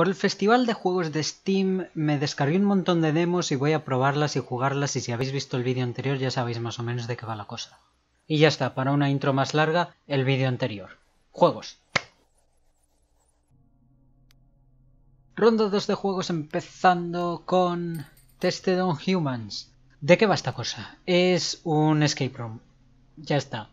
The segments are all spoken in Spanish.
Por el festival de juegos de Steam me descargué un montón de demos y voy a probarlas y jugarlas y si habéis visto el vídeo anterior ya sabéis más o menos de qué va la cosa. Y ya está, para una intro más larga, el vídeo anterior. Juegos. Ronda 2 de juegos empezando con Tested on Humans. ¿De qué va esta cosa? Es un escape room. Ya está.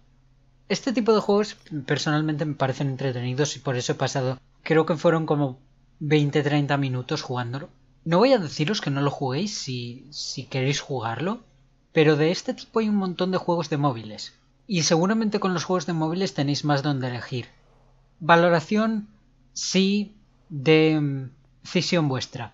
Este tipo de juegos personalmente me parecen entretenidos y por eso he pasado, creo que fueron como 20-30 minutos jugándolo. No voy a deciros que no lo juguéis si, queréis jugarlo, pero de este tipo hay un montón de juegos de móviles. Y seguramente con los juegos de móviles tenéis más donde elegir. Valoración, sí, de mm, decisión vuestra.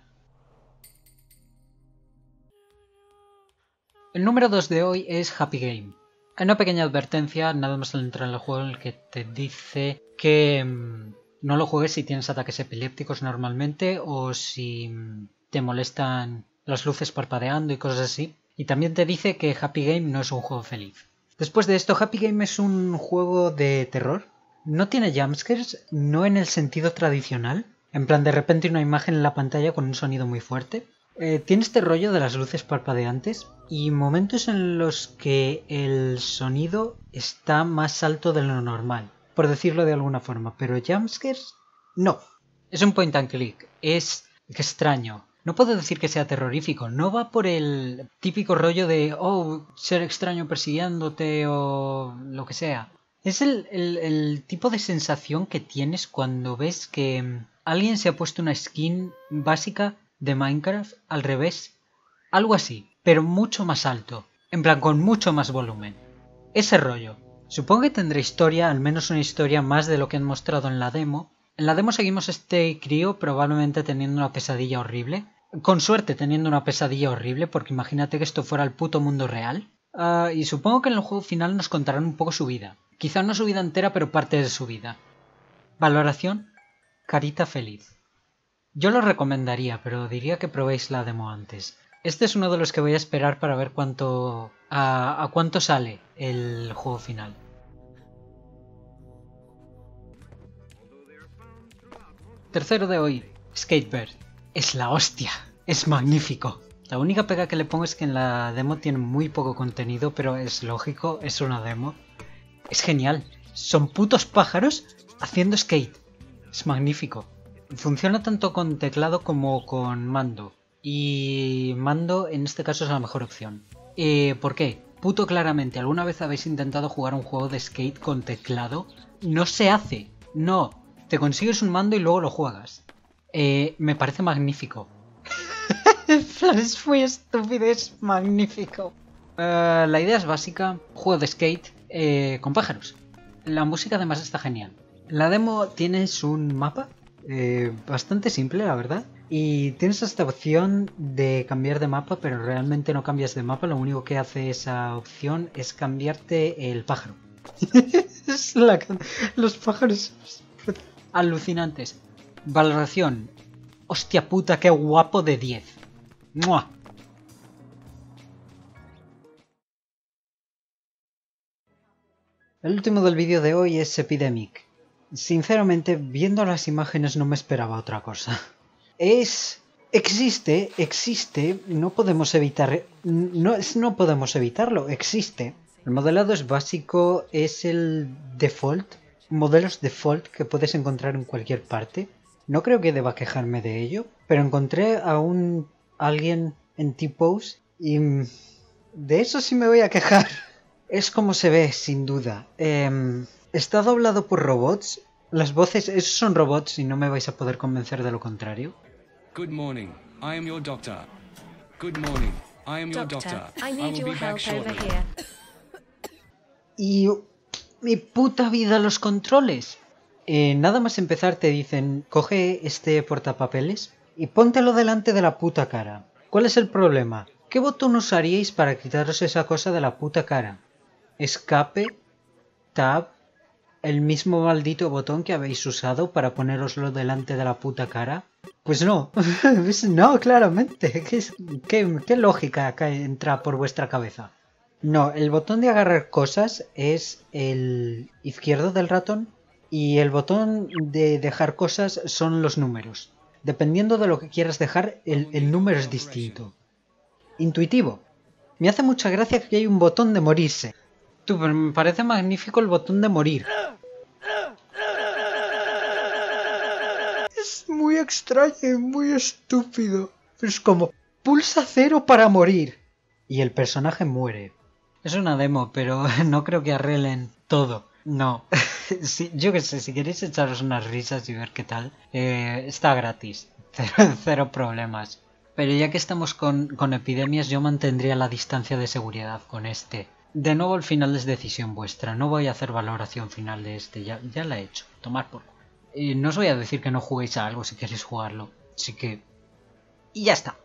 El número 2 de hoy es Happy Game. Hay una pequeña advertencia, nada más al entrar en el juego, en el que te dice que mm, no lo juegues si tienes ataques epilépticos normalmente o si mm, te molestan las luces parpadeando y cosas así. Y también te dice que Happy Game no es un juego feliz. Después de esto, Happy Game es un juego de terror. No tiene scares, no en el sentido tradicional. En plan, de repente una imagen en la pantalla con un sonido muy fuerte. Eh, tiene este rollo de las luces parpadeantes y momentos en los que el sonido está más alto de lo normal por decirlo de alguna forma, pero jumpscares, no. Es un point and click, es extraño. No puedo decir que sea terrorífico, no va por el típico rollo de, oh, ser extraño persiguiéndote o lo que sea. Es el, el tipo de sensación que tienes cuando ves que alguien se ha puesto una skin básica de Minecraft al revés. Algo así, pero mucho más alto. En plan, con mucho más volumen. Ese rollo. Supongo que tendrá historia, al menos una historia más de lo que han mostrado en la demo. En la demo seguimos este crío probablemente teniendo una pesadilla horrible. Con suerte teniendo una pesadilla horrible, porque imagínate que esto fuera el puto mundo real. Ah, y supongo que en el juego final nos contarán un poco su vida. Quizá no su vida entera, pero parte de su vida. Valoración. Carita feliz. Yo lo recomendaría, pero diría que probéis la demo antes. Este es uno de los que voy a esperar para ver cuánto a cuánto sale el juego final. Tercero de hoy, Skatebird. Es la hostia, es magnífico. La única pega que le pongo es que en la demo tiene muy poco contenido, pero es lógico, es una demo. Es genial, son putos pájaros haciendo skate. Es magnífico. Funciona tanto con teclado como con mando. Y mando en este caso es la mejor opción. Eh, ¿Por qué? Puto claramente, ¿alguna vez habéis intentado jugar un juego de skate con teclado? No se hace. No, te consigues un mando y luego lo juegas. Eh, me parece magnífico. es muy estúpido, es magnífico. Eh, la idea es básica, juego de skate eh, con pájaros. La música además está genial. La demo tienes un mapa bastante simple, la verdad. Y tienes esta opción de cambiar de mapa, pero realmente no cambias de mapa, lo único que hace esa opción es cambiarte el pájaro. Los pájaros alucinantes. Valoración. Hostia puta, qué guapo de 10. ¡Mua! El último del vídeo de hoy es Epidemic. Sinceramente, viendo las imágenes no me esperaba otra cosa. Es... Existe, existe, no podemos evitar... No, no podemos evitarlo, existe. El modelado es básico, es el default, modelos default que puedes encontrar en cualquier parte. No creo que deba quejarme de ello, pero encontré a un alguien en t y mm, de eso sí me voy a quejar. Es como se ve, sin duda. Em, está doblado por robots. Las voces, esos son robots y no me vais a poder convencer de lo contrario. Good morning. I am your doctor. Good morning. I am doctor. I Y mi puta vida los controles. Eh, nada más empezar te dicen, coge este portapapeles y póntelo delante de la puta cara. ¿Cuál es el problema? ¿Qué botón usaríais para quitaros esa cosa de la puta cara? Escape, tab, el mismo maldito botón que habéis usado para poneroslo delante de la puta cara. Pues no, pues no, claramente. ¿Qué, lógica que entra por vuestra cabeza? No, el botón de agarrar cosas es el izquierdo del ratón y el botón de dejar cosas son los números. Dependiendo de lo que quieras dejar, el, número es distinto. Intuitivo. Me hace mucha gracia que hay un botón de morirse. Tú, me parece magnífico el botón de morir. Es muy extraño y muy estúpido. Es como, pulsa cero para morir. Y el personaje muere. Es una demo, pero no creo que arreglen todo. No, yo qué sé, si queréis echaros unas risas y ver qué tal, eh, está gratis, cero, problemas. Pero ya que estamos con, epidemias, yo mantendría la distancia de seguridad con este. De nuevo, el final es decisión vuestra, no voy a hacer valoración final de este, ya, ya la he hecho, tomar por y eh, no os voy a decir que no juguéis a algo si queréis jugarlo, así que... Y ya está.